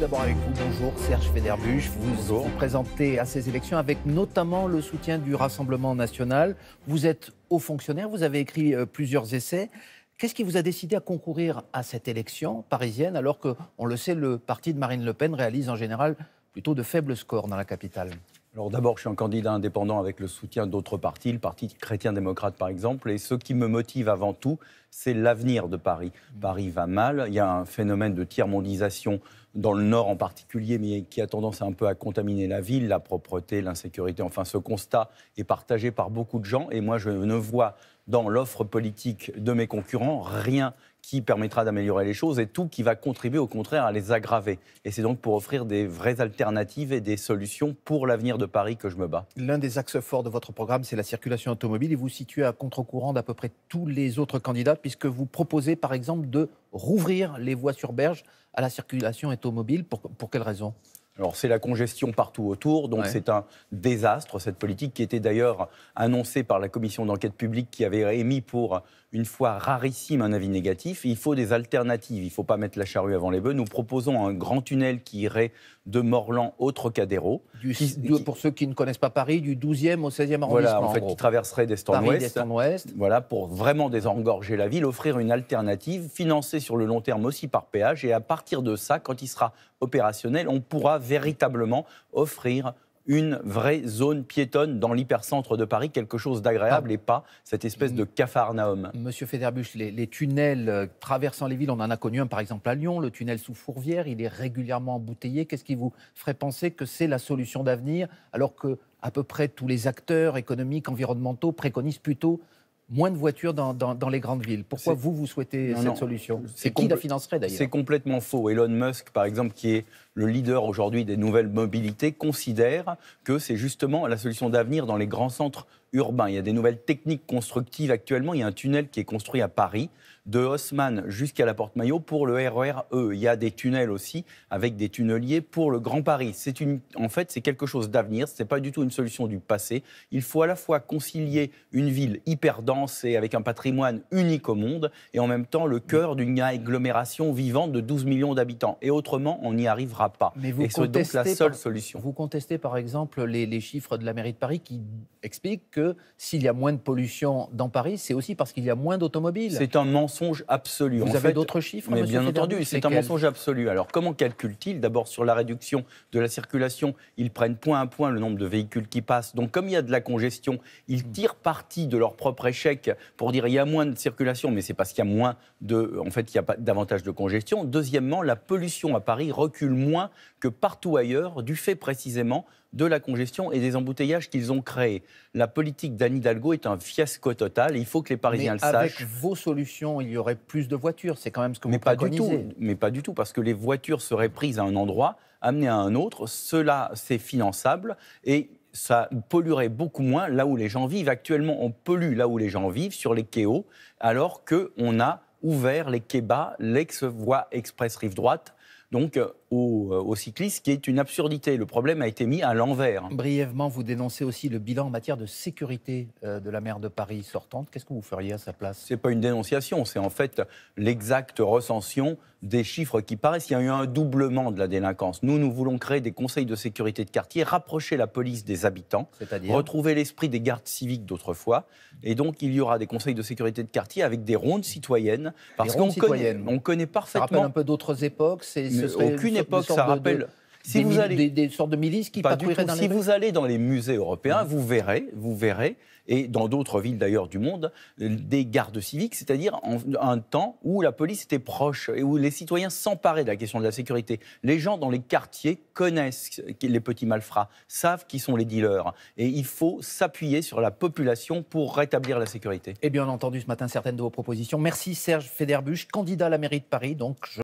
d'abord avec vous. Bonjour Serge Federbuch. Vous vous présentez à ces élections avec notamment le soutien du Rassemblement national. Vous êtes haut fonctionnaire, vous avez écrit euh, plusieurs essais. Qu'est-ce qui vous a décidé à concourir à cette élection parisienne alors que, on le sait, le parti de Marine Le Pen réalise en général plutôt de faibles scores dans la capitale alors d'abord, je suis un candidat indépendant avec le soutien d'autres partis, le Parti chrétien-démocrate par exemple, et ce qui me motive avant tout, c'est l'avenir de Paris. Mmh. Paris va mal, il y a un phénomène de tiers-mondisation dans le Nord en particulier, mais qui a tendance un peu à contaminer la ville, la propreté, l'insécurité. Enfin, ce constat est partagé par beaucoup de gens, et moi je ne vois dans l'offre politique de mes concurrents, rien qui permettra d'améliorer les choses et tout qui va contribuer au contraire à les aggraver. Et c'est donc pour offrir des vraies alternatives et des solutions pour l'avenir de Paris que je me bats. L'un des axes forts de votre programme, c'est la circulation automobile et vous situez à contre-courant d'à peu près tous les autres candidats puisque vous proposez par exemple de rouvrir les voies sur berge à la circulation automobile. Pour, pour quelles raisons alors c'est la congestion partout autour, donc c'est un désastre, cette politique qui était d'ailleurs annoncée par la commission d'enquête publique qui avait émis pour une fois rarissime un avis négatif. Il faut des alternatives. Il ne faut pas mettre la charrue avant les bœufs. Nous proposons un grand tunnel qui irait de Morlan au Trocadéro. pour ceux qui ne connaissent pas Paris, du 12e au 16e arrondissement. Voilà, en fait, qui traverserait d'est en ouest. Voilà, pour vraiment désengorger la ville, offrir une alternative financée sur le long terme aussi par péage. Et à partir de ça, quand il sera opérationnel, on pourra véritablement offrir une vraie zone piétonne dans l'hypercentre de Paris, quelque chose d'agréable ah. et pas cette espèce de cafarnaum. Monsieur Federbusch, les, les, tunnels euh, traversant les villes, on en a connu un par exemple à Lyon, le tunnel sous Fourvière, il est régulièrement embouteillé. Qu'est-ce qui vous ferait penser que c'est la solution d'avenir alors que à peu près tous les acteurs économiques, environnementaux préconisent plutôt moins de voitures dans, les grandes villes. Pourquoi vous, vous souhaitez cette solution C'est qui la financerait d'ailleurs C'est complètement faux. Elon Musk, par exemple, qui est le leader aujourd'hui des nouvelles mobilités, considère que c'est justement la solution d'avenir dans les grands centres urbains. Il y a des nouvelles techniques constructives actuellement. Il y a un tunnel qui est construit à Paris de Haussmann jusqu'à la Porte Maillot pour le RER e, e. Il y a des tunnels aussi avec des tunneliers pour le Grand Paris. C'est une, en fait, c'est quelque chose d'avenir. Ce n'est pas du tout une solution du passé. Il faut à la fois concilier une ville hyper dense et avec un patrimoine unique au monde et en même temps le cœur d'une agglomération vivante de 12 millions d'habitants. Et autrement, on n'y arrivera pas. Mais vous et c'est donc la seule solution. Vous contestez par exemple les, les chiffres de la mairie de Paris qui expliquent que s'il y a moins de pollution dans Paris, c'est aussi parce qu'il y a moins d'automobiles. C'est un mensonge mensonge absolu. Vous avez d'autres chiffres Mais bien entendu, c'est un mensonge absolu. Alors comment calcule-t-il D'abord sur la réduction de la circulation, ils prennent point à point le nombre de véhicules qui passent. Donc comme il y a de la congestion, ils hmm. tirent parti de leur propre échec pour dire il y a moins de circulation, mais c'est parce qu'il y a moins de, en fait, il y a pas davantage de congestion. Deuxièmement, la pollution à Paris recule moins que partout ailleurs, du fait précisément de la congestion et des embouteillages qu'ils ont créés. La politique d'Anne Hidalgo est un fiasco total. il faut que les Parisiens le sachent. Avec vos solutions, il y aurait plus de voitures. C'est quand même ce que mais pas Du tout, mais pas du tout, parce que les voitures seraient prises à un endroit, amenées à un autre. Cela, c'est finançable et ça polluerait beaucoup moins là où les gens vivent. Actuellement, on pollue là où les gens vivent, sur les quais alors qu'on a ouvert les quais bas, l'ex-voie express rive droite donc aux, euh, aux, euh, cyclistes, qui est une absurdité. Le problème a été mis à l'envers. Brièvement, vous dénoncez aussi le bilan en matière de sécurité euh, de la maire de Paris sortante. Qu'est-ce que vous feriez à sa place C'est pas une dénonciation, c'est en fait l'exacte recension des chiffres qui paraissent. Il y a eu un doublement de la délinquance. Nous, nous voulons créer des conseils de sécurité de quartier, rapprocher la police des habitants, retrouver l'esprit des gardes civiques d'autrefois. Et donc, il y aura des conseils de sécurité de quartier avec des rondes citoyennes, parce qu'on connaît, on connaît parfaitement. Ça un peu d'autres époques. C'est aucune époque ça rappelle. des, sortes de milices qui patrouilleraient dans les Si vous allez dans les musées européens, vous verrez, vous verrez, et dans d'autres villes d'ailleurs du monde, des gardes civiques, c'est-à-dire un temps où la police était proche et où les citoyens s'emparaient de la question de la sécurité. Les gens dans les quartiers connaissent les petits malfrats, savent qui sont les dealers, et il faut s'appuyer sur la population pour rétablir la sécurité. Et bien entendu, ce matin, certaines de vos propositions. Merci Serge Federbusch, candidat à la mairie de Paris. Donc